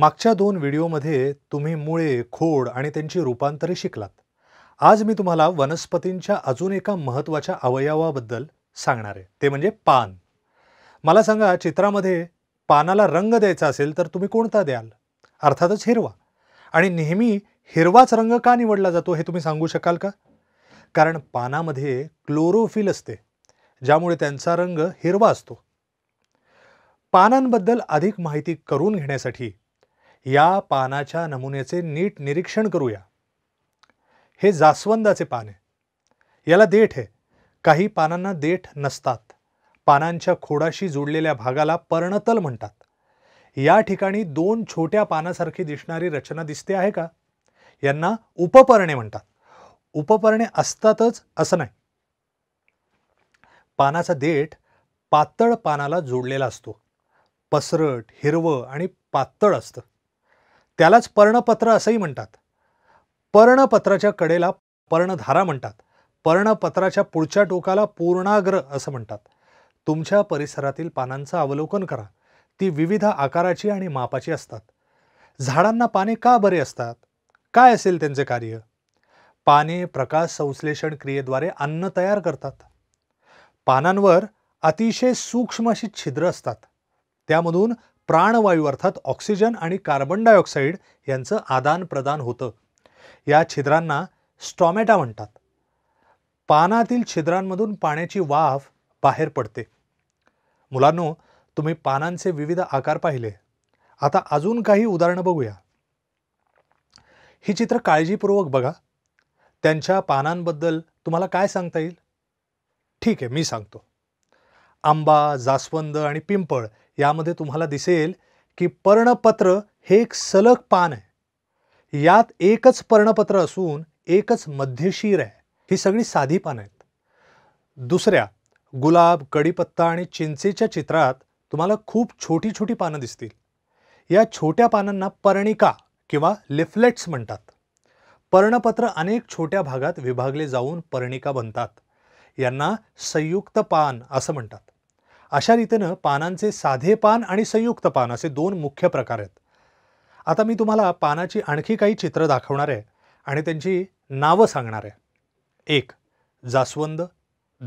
मागच्या दोन व्हिडिओमध्ये तुम्ही मुळे खोड आणि त्यांची रूपांतरे शिकलात आज मी तुम्हाला वनस्पतींच्या अजून एका महत्त्वाच्या अवयवाबद्दल सांगणार आहे ते म्हणजे पान मला सांगा चित्रामध्ये पानाला रंग द्यायचा असेल तर तुम्ही कोणता द्याल अर्थातच हिरवा आणि नेहमी हिरवाच रंग का निवडला जातो हे तुम्ही सांगू शकाल का कारण पानामध्ये क्लोरोफिल असते ज्यामुळे त्यांचा रंग हिरवा असतो पानांबद्दल अधिक माहिती करून घेण्यासाठी या पानाच्या नमुन्याचे नीट निरीक्षण करूया हे जास्वंदाचे पान आहे याला देठ आहे काही पानांना देठ नसतात पानांच्या खोडाशी जोडलेल्या भागाला पर्णतल म्हणतात या ठिकाणी दोन छोट्या पानासारखी दिसणारी रचना दिसते आहे का यांना उपपर्णे म्हणतात उपपर्णे असतातच असं नाही पानाचा देठ पातळ पानाला जोडलेला असतो पसरट हिरवं आणि पातळ असतं त्यालाच पर्णपत्र असंही म्हणतात पर्णपत्राच्या कडेला पर्णधारा म्हणतात पर्णपत्राच्या पुढच्या टोकाला पूर्णाग्र असं म्हणतात तुमच्या परिसरातील पानांचं अवलोकन करा ती विविध आकाराची आणि मापाची असतात झाडांना पाने का बरे असतात काय असेल त्यांचे कार्य पाने प्रकाश संश्लेषण क्रियेद्वारे अन्न तयार करतात पानांवर अतिशय सूक्ष्म अशी छिद्र असतात त्यामधून प्राणवायू अर्थात ऑक्सिजन आणि कार्बन डायऑक्साईड यांचं आदानप्रदान होतं या छिद्रांना स्टॉमॅटा म्हणतात पानातील छिद्रांमधून पाण्याची वाफ बाहेर पडते मुलांनो तुम्ही पानांचे विविध आकार पाहिले आता अजून काही उदाहरणं बघूया ही चित्र काळजीपूर्वक बघा त्यांच्या पानांबद्दल तुम्हाला काय सांगता येईल ठीक आहे मी सांगतो आंबा जास्वंद आणि पिंपळ यामध्ये तुम्हाला दिसेल की पर्णपत्र हे एक सलग पान आहे यात एकच पर्णपत्र असून एकच मध्यशीर आहे ही सगळी साधी पानं आहेत दुसऱ्या गुलाब कडीपत्ता आणि चिंचेच्या चित्रात तुम्हाला खूप छोटी छोटी पानं दिसतील या छोट्या पानांना पर्णिका किंवा लिफलेट्स म्हणतात पर्णपत्र अनेक छोट्या भागात विभागले जाऊन पर्णिका बनतात यांना संयुक्त पान असं म्हणतात अशा रीतीनं पानांचे साधे पान आणि संयुक्त पान असे दोन मुख्य प्रकार आहेत आता मी तुम्हाला पानाची आणखी काही चित्र दाखवणार आहे आणि त्यांची नावं सांगणार आहे एक जास्वंद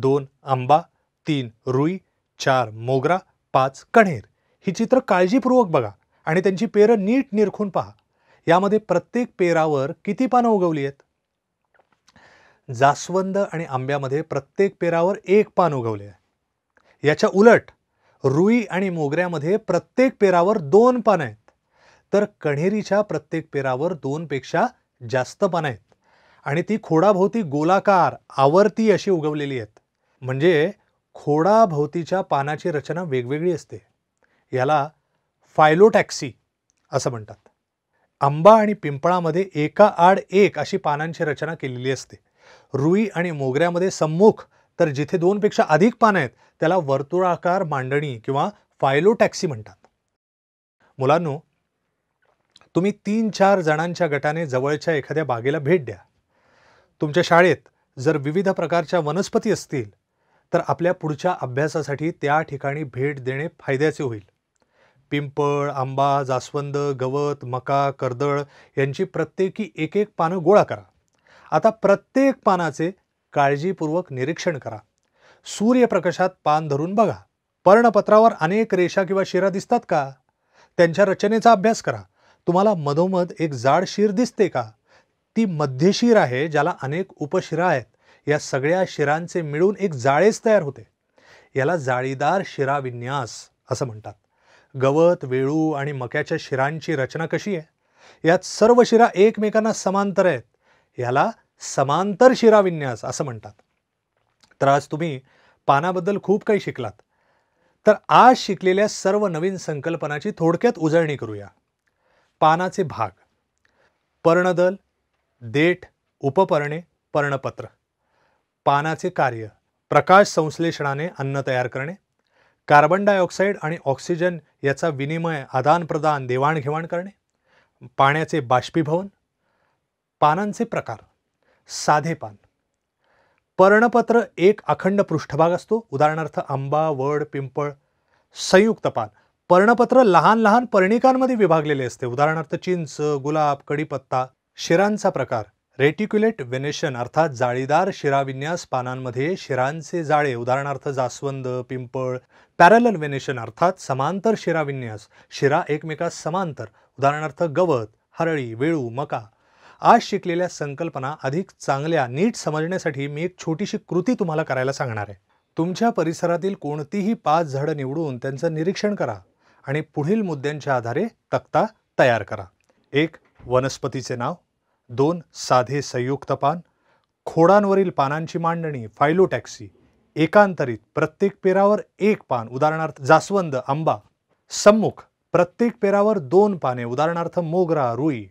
दोन आंबा तीन रुई चार मोगरा पाच कण्हेर ही चित्र काळजीपूर्वक बघा आणि त्यांची पेरं नीट निरखून पहा यामध्ये प्रत्येक पेरावर किती पानं उगवली आहेत जास्वंद आणि आंब्यामध्ये प्रत्येक पेरावर एक पान उगवले आहे याच्या उलट रुई आणि मोगऱ्यामध्ये प्रत्येक पेरावर दोन पानं आहेत तर कण्हेरीच्या प्रत्येक पेरावर दोनपेक्षा जास्त पानं आहेत आणि ती खोडाभोवती गोलाकार आवर्ती अशी उगवलेली आहेत म्हणजे खोडाभोवतीच्या पानाची रचना वेगवेगळी असते याला फायलोटॅक्सी असं म्हणतात आंबा आणि पिंपळामध्ये एका आड एक अशी पानांची रचना केलेली असते रुई आणि मोगऱ्यामध्ये सम्मुख तर जिथे दोनपेक्षा अधिक पानं आहेत त्याला वर्तुळाकार मांडणी किंवा फायलोटॅक्सी म्हणतात मुलांनो तुम्ही तीन चार जणांच्या गटाने जवळच्या एखाद्या बागेला भेट द्या तुमच्या शाळेत जर विविध प्रकारच्या वनस्पती असतील तर आपल्या पुढच्या अभ्यासासाठी त्या ठिकाणी भेट देणे फायद्याचे होईल पिंपळ आंबा जास्वंद गवत मका कर्दळ यांची प्रत्येकी एक एक पानं गोळा करा आता प्रत्येक पानाचे काळजीपूर्वक निरीक्षण करा सूर्यप्रकाशात पान धरून बघा पर्णपत्रावर अनेक रेषा किंवा शिरा दिसतात का त्यांच्या रचनेचा अभ्यास करा तुम्हाला मधोमध एक जाड शिर दिसते का ती मध्यशिर आहे ज्याला अनेक उपशिरा आहेत या सगळ्या शिरांचे मिळून एक जाळेच तयार होते याला जाळीदार शिराविन्यास असं म्हणतात गवत वेळू आणि मक्याच्या शिरांची रचना कशी आहे यात सर्व शिरा एकमेकांना समांतर आहेत याला समांतर शिराविन्यास असं म्हणतात तर आज तुम्ही पानाबद्दल खूप काही शिकलात तर आज शिकलेल्या सर्व नवीन संकल्पनाची थोडक्यात उजळणी करूया पानाचे भाग पर्णदल देठ उपपर्णे पर्णपत्र पानाचे कार्य प्रकाश संश्लेषणाने अन्न तयार करणे कार्बन डायऑक्साईड आणि ऑक्सिजन याचा विनिमय आदानप्रदान देवाणघेवाण करणे पाण्याचे बाष्पीभवन पानांचे प्रकार साधेपान पर्णपत्र एक अखंड पृष्ठभाग असतो उदाहरणार्थ आंबा वड पिंपळ संयुक्त पान पर्णपत्र लहान लहान पर्णिकांमध्ये विभागलेले असते उदाहरणार्थ चिंच गुलाब कडीपत्ता शिरांचा प्रकार रेटिक्युलेट वेनेशन अर्थात जाळीदार शिराविन्यास पानांमध्ये शिरांचे जाळे उदाहरणार्थ जास्वंद पिंपळ पॅरल वेनेशन अर्थात समांतर शिराविन्यास शिरा एकमेकास समांतर उदाहरणार्थ गवत हरळी वेळू मका आज शिकलेल्या संकल्पना अधिक चांगल्या नीट समजण्यासाठी मी एक छोटीशी कृती तुम्हाला करायला सांगणार आहे तुमच्या परिसरातील कोणतीही पाच झाडं निवडून त्यांचं निरीक्षण करा आणि पुढील मुद्द्यांच्या आधारे तक्ता तयार करा एक वनस्पतीचे नाव दोन साधे संयुक्त पान खोडांवरील पानांची मांडणी फायलोटॅक्सी एकांतरित प्रत्येक पेरावर एक पान उदाहरणार्थ जास्वंद आंबा सम्मुख प्रत्येक पेरावर दोन पाने उदाहरणार्थ मोगरा रुई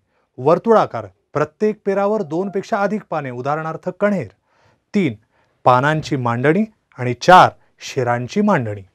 वर्तुळाकार प्रत्येक पेरावर दोनपेक्षा अधिक पाने उदाहरणार्थ कण्हेर तीन पानांची मांडणी आणि चार शेरांची मांडणी